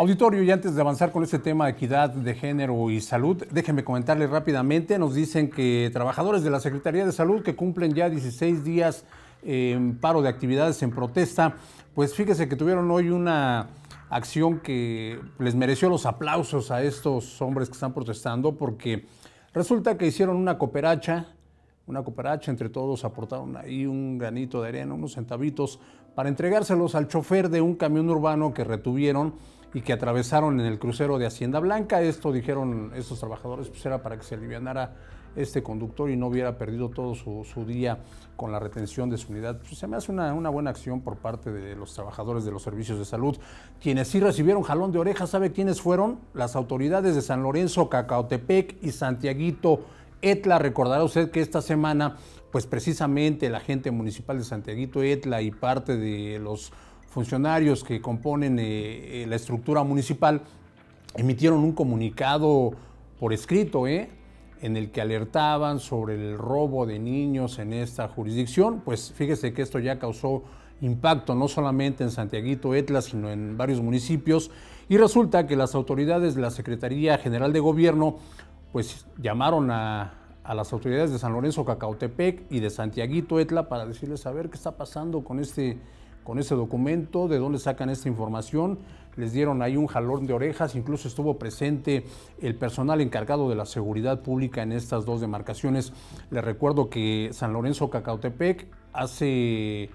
Auditorio, y antes de avanzar con este tema de equidad de género y salud, déjenme comentarles rápidamente. Nos dicen que trabajadores de la Secretaría de Salud que cumplen ya 16 días en paro de actividades en protesta, pues fíjese que tuvieron hoy una acción que les mereció los aplausos a estos hombres que están protestando porque resulta que hicieron una cooperacha, una cooperacha entre todos aportaron ahí un granito de arena, unos centavitos para entregárselos al chofer de un camión urbano que retuvieron y que atravesaron en el crucero de Hacienda Blanca. Esto dijeron estos trabajadores, pues era para que se alivianara este conductor y no hubiera perdido todo su, día con la retención de su unidad. Pues, se me hace una, buena acción por parte de los trabajadores de los servicios de salud. Quienes sí recibieron jalón de oreja, ¿sabe quiénes fueron? Las autoridades de San Lorenzo, Cacautepec y Santiaguito. Etla, recordará usted que esta semana, pues precisamente la gente municipal de Santiaguito Etla y parte de los funcionarios que componen eh, eh, la estructura municipal emitieron un comunicado por escrito, ¿eh? en el que alertaban sobre el robo de niños en esta jurisdicción, pues fíjese que esto ya causó impacto no solamente en Santiaguito Etla, sino en varios municipios, y resulta que las autoridades de la Secretaría General de Gobierno, pues llamaron a, a las autoridades de San Lorenzo Cacautepec y de Santiaguito Etla para decirles a ver qué está pasando con este con ese documento, de dónde sacan esta información. Les dieron ahí un jalón de orejas, incluso estuvo presente el personal encargado de la seguridad pública en estas dos demarcaciones. Les recuerdo que San Lorenzo Cacautepec hace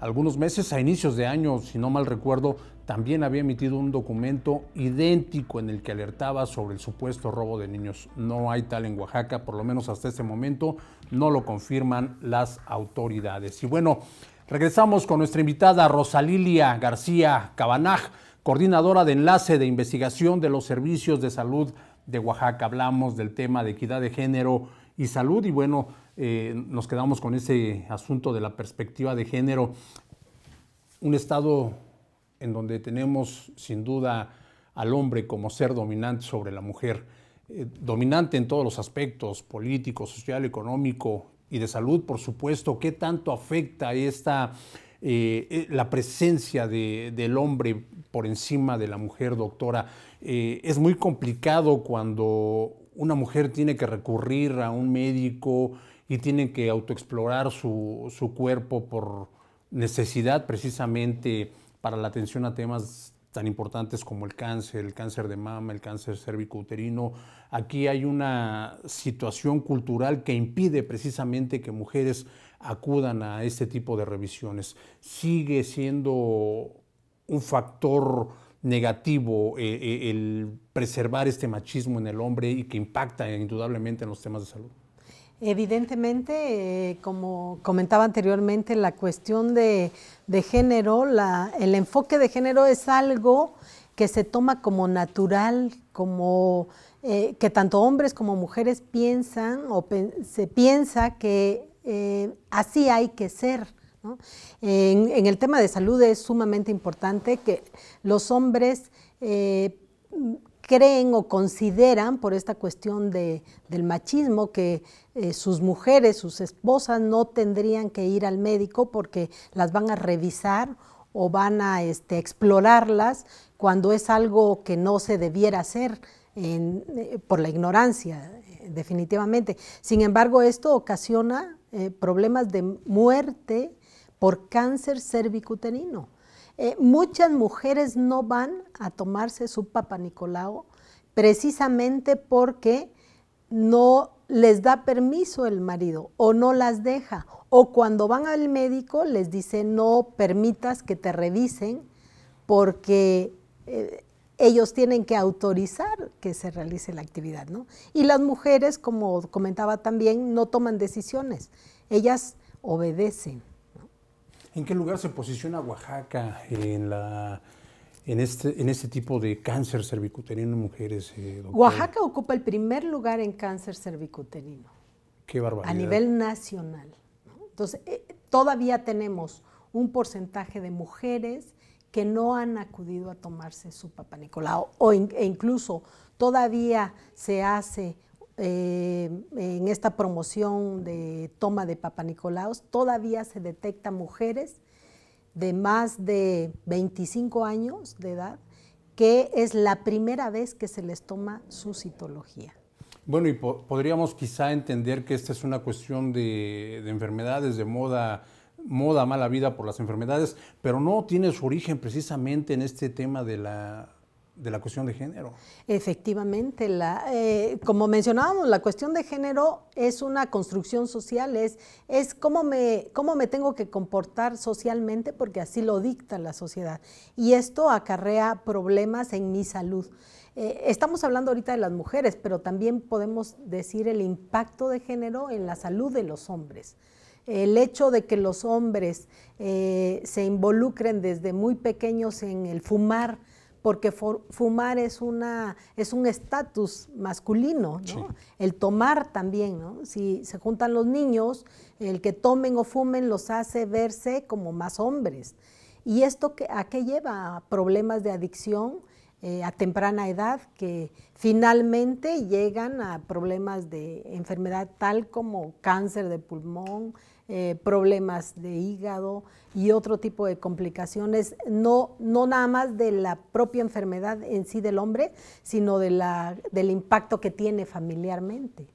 algunos meses, a inicios de año, si no mal recuerdo, también había emitido un documento idéntico en el que alertaba sobre el supuesto robo de niños. No hay tal en Oaxaca, por lo menos hasta este momento, no lo confirman las autoridades. Y bueno, Regresamos con nuestra invitada Rosalilia García Cabanaj, coordinadora de enlace de investigación de los servicios de salud de Oaxaca. Hablamos del tema de equidad de género y salud y bueno, eh, nos quedamos con ese asunto de la perspectiva de género. Un estado en donde tenemos sin duda al hombre como ser dominante sobre la mujer, eh, dominante en todos los aspectos, político, social, económico y de salud, por supuesto, qué tanto afecta esta, eh, eh, la presencia del hombre por encima de la mujer, doctora. Eh, es muy complicado cuando una mujer tiene que recurrir a un médico y tiene que autoexplorar su, su cuerpo por necesidad precisamente para la atención a temas tan importantes como el cáncer, el cáncer de mama, el cáncer cérvico-uterino. Aquí hay una situación cultural que impide precisamente que mujeres acudan a este tipo de revisiones. Sigue siendo un factor negativo eh, eh, el preservar este machismo en el hombre y que impacta indudablemente en los temas de salud. Evidentemente, eh, como comentaba anteriormente, la cuestión de, género, el enfoque de género es algo que se toma como natural, como eh, que tanto hombres como mujeres piensan o se piensa que eh, así hay que ser. en, el tema de salud es sumamente importante que los hombres creen o consideran por esta cuestión del machismo que eh, sus mujeres, sus esposas no tendrían que ir al médico porque las van a revisar o van a este, explorarlas cuando es algo que no se debiera hacer eh, por la ignorancia, eh, definitivamente. Sin embargo, esto ocasiona problemas de muerte por cáncer cervicuterino. Eh, muchas mujeres no van a tomarse su Papa Nicolao precisamente porque no les da permiso el marido o no las deja. O cuando van al médico les dice no permitas que te revisen porque eh, ellos tienen que autorizar que se realice la actividad. ¿no? Y las mujeres, como comentaba también, no toman decisiones. Ellas obedecen. ¿En qué lugar se posiciona Oaxaca este, en este, tipo de cáncer cervicuterino en mujeres? Eh, Oaxaca ocupa el primer lugar en cáncer cervicuterino. Qué barbaridad. A nivel nacional. Entonces, eh, todavía tenemos un porcentaje de mujeres que no han acudido a tomarse su papá Nicolau, o e incluso todavía se hace eh, en esta promoción de toma de Papa todavía se detectan mujeres de más de 25 años de edad, que es la primera vez que se les toma su citología. Bueno, y podríamos quizá entender que esta es una cuestión de, de enfermedades, de moda, moda, mala vida por las enfermedades, pero no tiene su origen precisamente en este tema de la de la cuestión de género. Efectivamente, eh, como mencionábamos, la cuestión de género es una construcción social, es, es cómo, me, cómo me tengo que comportar socialmente porque así lo dicta la sociedad. Y esto acarrea problemas en mi salud. Eh, estamos hablando ahorita de las mujeres, pero también podemos decir el impacto de género en la salud de los hombres el hecho de que los hombres eh, se involucren desde muy pequeños en el fumar, porque fumar es, una, es un estatus masculino, ¿no? el tomar también, ¿no? si se juntan los niños, el que tomen o fumen los hace verse como más hombres. ¿Y esto a qué lleva? problemas de adicción, eh, a temprana edad que finalmente llegan a problemas de enfermedad tal como cáncer de pulmón, eh, problemas de hígado y otro tipo de complicaciones, no, nada más de la propia enfermedad en sí del hombre, sino de la, del impacto que tiene familiarmente.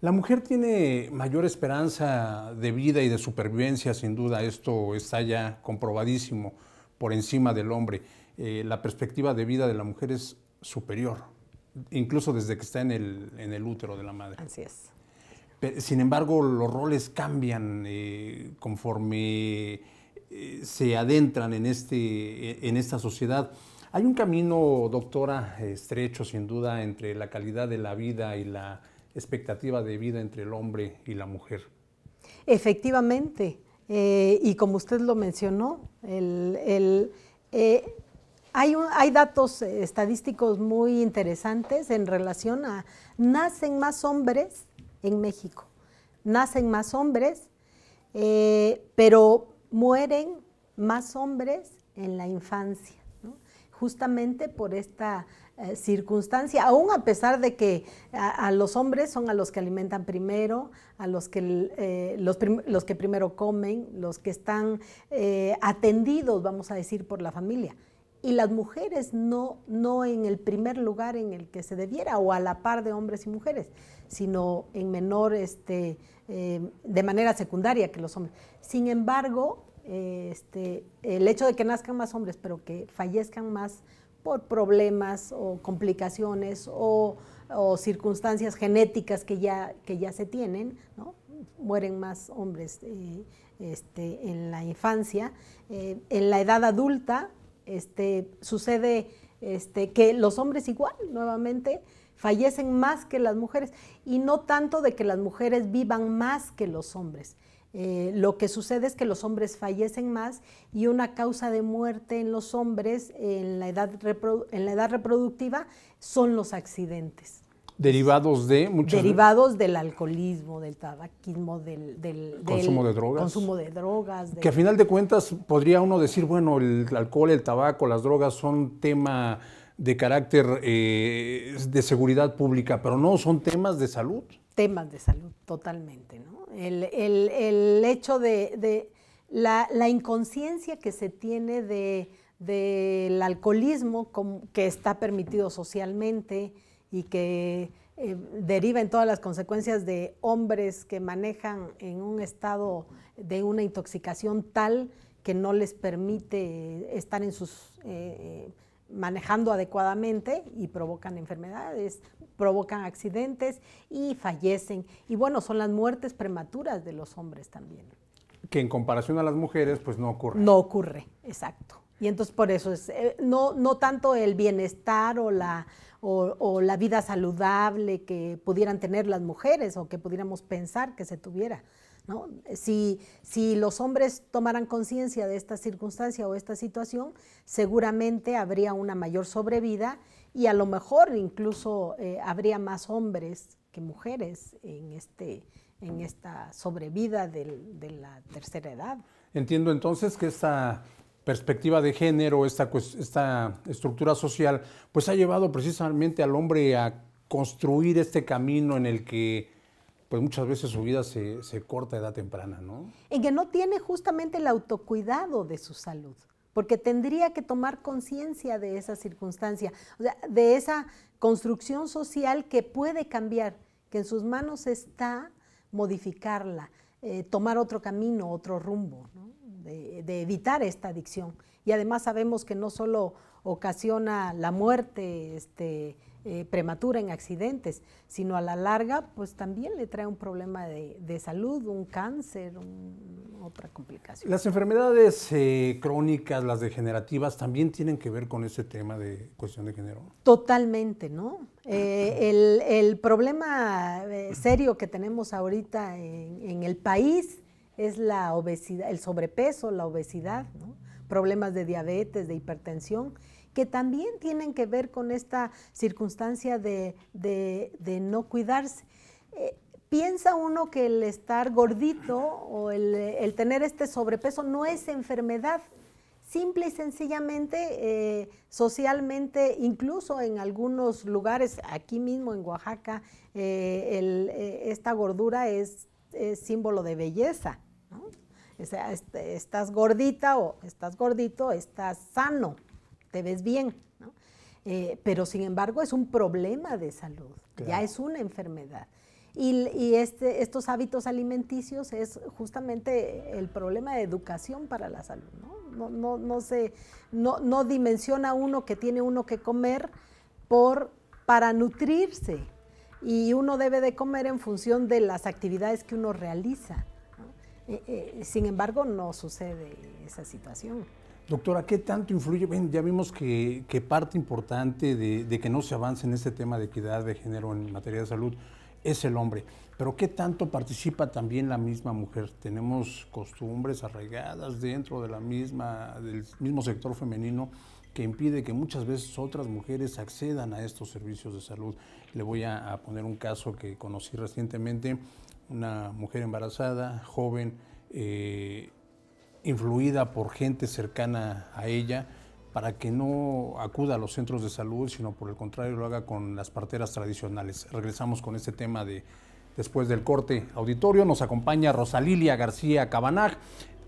La mujer tiene mayor esperanza de vida y de supervivencia, sin duda, esto está ya comprobadísimo por encima del hombre. Eh, la perspectiva de vida de la mujer es superior, incluso desde que está en el, útero de la madre. Así es. sin embargo, los roles cambian eh, conforme eh, se adentran en, este, e, en esta sociedad. Hay un camino, doctora, estrecho sin duda entre la calidad de la vida y la expectativa de vida entre el hombre y la mujer. Efectivamente, y como usted lo mencionó, el, hay, datos eh, estadísticos muy interesantes en relación a, nacen más hombres en México, nacen más hombres, eh, pero mueren más hombres en la infancia, justamente por esta eh, circunstancia, aún a pesar de que a, los hombres son a los que alimentan primero, a los que, los, que primero comen, los que están atendidos, vamos a decir, por la familia y las mujeres no, no en el primer lugar en el que se debiera o a la par de hombres y mujeres, sino en menor, este, eh, de manera secundaria que los hombres. Sin embargo, eh, este, el hecho de que nazcan más hombres, pero que fallezcan más por problemas o complicaciones o, circunstancias genéticas que ya, que ya se tienen, ¿no? mueren más hombres eh, este, en la infancia, en la edad adulta este, sucede este, que los hombres igual, nuevamente, fallecen más que las mujeres y no tanto de que las mujeres vivan más que los hombres. Eh, lo que sucede es que los hombres fallecen más y una causa de muerte en los hombres en la edad, en la edad reproductiva son los accidentes. Derivados de muchos Derivados del alcoholismo, del tabaquismo, del, consumo, de drogas. consumo de drogas. Que a final de cuentas podría uno decir, bueno, el alcohol, el tabaco, las drogas son tema de carácter eh, de seguridad pública, pero no, son temas de salud. Temas de salud, totalmente, ¿no? El, hecho de, la, inconsciencia que se tiene del alcoholismo que está permitido socialmente, y que eh, deriva en todas las consecuencias de hombres que manejan en un estado de una intoxicación tal que no les permite estar en sus eh, eh, manejando adecuadamente y provocan enfermedades, provocan accidentes y fallecen. Y bueno, son las muertes prematuras de los hombres también. Que en comparación a las mujeres, pues no ocurre. No ocurre, exacto. Y entonces por eso es, eh, no, no tanto el bienestar o la, o, la vida saludable que pudieran tener las mujeres o que pudiéramos pensar que se tuviera. Si, si los hombres tomaran conciencia de esta circunstancia o esta situación, seguramente habría una mayor sobrevida y a lo mejor incluso eh, habría más hombres que mujeres en, este, en esta sobrevida de la tercera edad. Entiendo entonces que esta perspectiva de género, esta, esta estructura social, pues ha llevado precisamente al hombre a construir este camino en el que pues muchas veces su vida se, se corta a edad temprana, ¿no? En que no tiene justamente el autocuidado de su salud, porque tendría que tomar conciencia de esa circunstancia, o sea, de esa construcción social que puede cambiar, que en sus manos está modificarla, eh, tomar otro camino, otro rumbo, ¿no? de, evitar esta adicción. Y además sabemos que no solo ocasiona la muerte este, eh, prematura en accidentes, sino a la larga pues también le trae un problema de, salud, un cáncer, otra complicación. Las enfermedades eh, crónicas, las degenerativas, también tienen que ver con ese tema de cuestión de género. Totalmente, ¿no? Ah, eh, el, problema serio que tenemos ahorita en el país es la obesidad, el sobrepeso, la obesidad, problemas de diabetes, de hipertensión, que también tienen que ver con esta circunstancia de, no cuidarse. Eh, piensa uno que el estar gordito o el, tener este sobrepeso no es enfermedad. Simple y sencillamente, eh, socialmente, incluso en algunos lugares, aquí mismo en Oaxaca, eh, esta gordura es es símbolo de belleza. ¿no? O sea, estás gordita o estás gordito, estás sano, te ves bien. ¿no? Eh, pero sin embargo es un problema de salud, ya es una enfermedad. Y, este, estos hábitos alimenticios es justamente el problema de educación para la salud. No, no, se, no dimensiona uno que tiene uno que comer por, para nutrirse y uno debe de comer en función de las actividades que uno realiza. Eh, eh, sin embargo, no sucede esa situación. Doctora, ¿qué tanto influye? ya vimos que, parte importante de, de, que no se avance en este tema de equidad de género en materia de salud es el hombre, pero ¿qué tanto participa también la misma mujer? Tenemos costumbres arraigadas dentro de la misma, del mismo sector femenino que impide que muchas veces otras mujeres accedan a estos servicios de salud. Le voy a, poner un caso que conocí recientemente, una mujer embarazada, joven, eh, influida por gente cercana a ella, para que no acuda a los centros de salud, sino por el contrario lo haga con las parteras tradicionales. Regresamos con este tema de después del corte auditorio. Nos acompaña Rosalilia García Cabanaj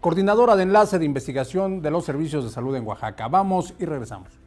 coordinadora de enlace de investigación de los servicios de salud en Oaxaca. Vamos y regresamos.